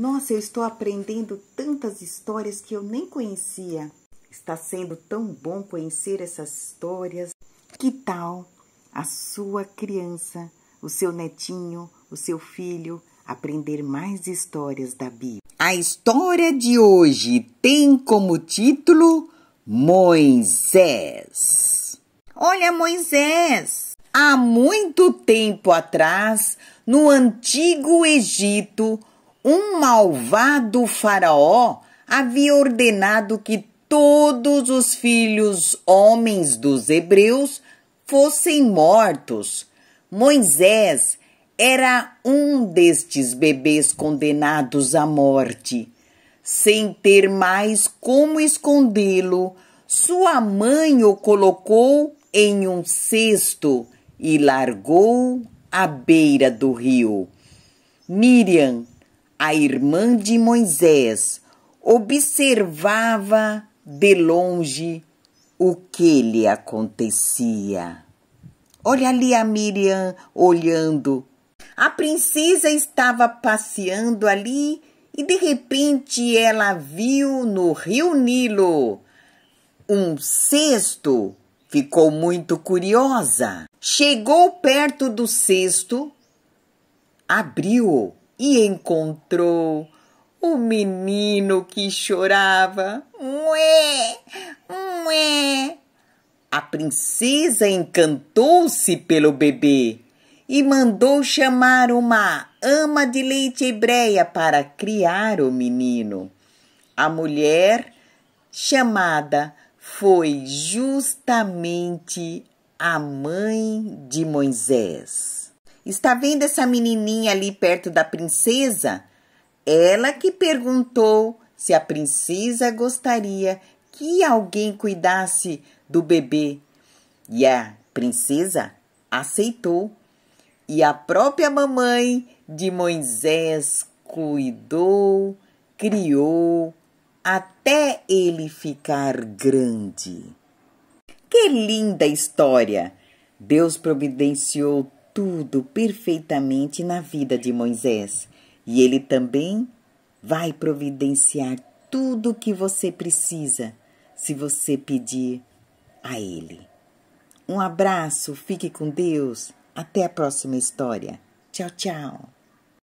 Nossa, eu estou aprendendo tantas histórias que eu nem conhecia. Está sendo tão bom conhecer essas histórias. Que tal a sua criança, o seu netinho, o seu filho aprender mais histórias da Bíblia? A história de hoje tem como título Moisés. Olha, Moisés! Há muito tempo atrás, no antigo Egito, um malvado faraó havia ordenado que todos os filhos homens dos hebreus fossem mortos. Moisés era um destes bebês condenados à morte. Sem ter mais como escondê-lo, sua mãe o colocou em um cesto e largou à beira do rio. Miriam a irmã de Moisés, observava de longe o que lhe acontecia. Olha ali a Miriam olhando. A princesa estava passeando ali e de repente ela viu no rio Nilo um cesto. Ficou muito curiosa. Chegou perto do cesto, abriu-o e encontrou o menino que chorava. Mué, mué. A princesa encantou-se pelo bebê e mandou chamar uma ama de leite hebreia para criar o menino. A mulher chamada foi justamente a mãe de Moisés. Está vendo essa menininha ali perto da princesa? Ela que perguntou se a princesa gostaria que alguém cuidasse do bebê. E a princesa aceitou. E a própria mamãe de Moisés cuidou, criou, até ele ficar grande. Que linda história! Deus providenciou tudo perfeitamente na vida de Moisés e ele também vai providenciar tudo o que você precisa se você pedir a ele. Um abraço, fique com Deus, até a próxima história. Tchau, tchau.